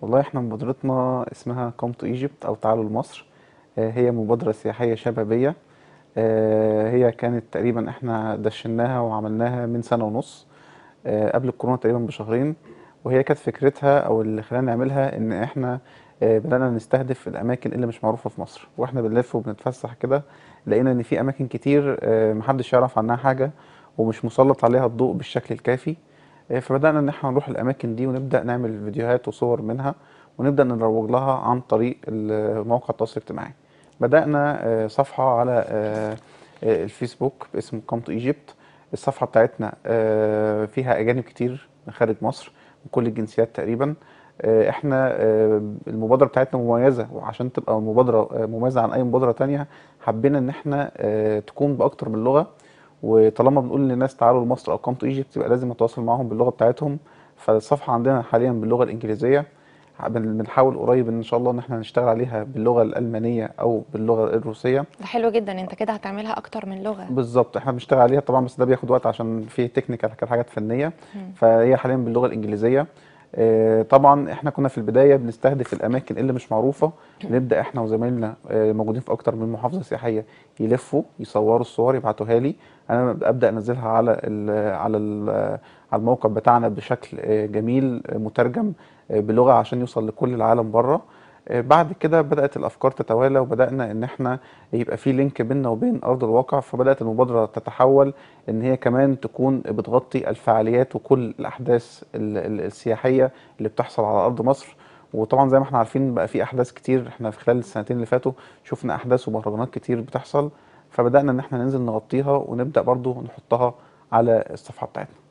والله احنا مبادرتنا اسمها كوم تو ايجيبت او تعالوا لمصر آه، هي مبادرة سياحية شبابية آه، هي كانت تقريبا احنا دشناها وعملناها من سنة ونص آه، قبل الكورونا تقريبا بشهرين وهي كانت فكرتها او اللي خلانا نعملها ان احنا بدأنا نستهدف الأماكن اللي مش معروفة في مصر واحنا بنلف وبنتفسح كده لقينا ان في أماكن كتير محدش يعرف عنها حاجة ومش مسلط عليها الضوء بالشكل الكافي إيه، فبدانا ان احنا نروح الاماكن دي ونبدا نعمل فيديوهات وصور منها ونبدا نروج لها عن طريق مواقع التواصل الاجتماعي بدانا آه، صفحه على آه، آه، الفيسبوك باسم كوم تو ايجيبت الصفحه بتاعتنا فيها اجانب كتير من خارج مصر من كل الجنسيات تقريبا احنا المبادره بتاعتنا مميزه وعشان تبقى مبادره مميزه عن اي مبادره تانية حبينا ان احنا تكون باكتر من لغه وطالما بنقول للناس تعالوا لمصر او كومتو ايجيبت يبقى لازم نتواصل معاهم باللغه بتاعتهم فالصفحه عندنا حاليا باللغه الانجليزيه بنحاول قريب ان شاء الله ان احنا نشتغل عليها باللغه الالمانيه او باللغه الروسيه ده حلو جدا انت كده هتعملها اكتر من لغه بالظبط احنا بنشتغل عليها طبعا بس ده بياخد وقت عشان في تكنيكال حاجات فنيه فهي حاليا باللغه الانجليزيه آه، طبعا احنا كنا في البدايه بنستهدف الاماكن اللي مش معروفه نبدا احنا وزمايلنا آه، موجودين في اكتر من محافظه سياحيه يلفوا يصوروا الصور يبعتوها لي انا ابدا انزلها على على آه، على الموقع بتاعنا بشكل جميل مترجم بلغه عشان يوصل لكل العالم بره آه، بعد كده بدأت الأفكار تتوالى وبدأنا إن إحنا يبقى في لينك بيننا وبين أرض الواقع فبدأت المبادرة تتحول إن هي كمان تكون بتغطي الفعاليات وكل الأحداث السياحية اللي بتحصل على أرض مصر وطبعا زي ما احنا عارفين بقى في أحداث كتير احنا في خلال السنتين اللي فاتوا شفنا أحداث ومهرجانات كتير بتحصل فبدأنا إن احنا ننزل نغطيها ونبدأ برضو نحطها على الصفحة بتاعتنا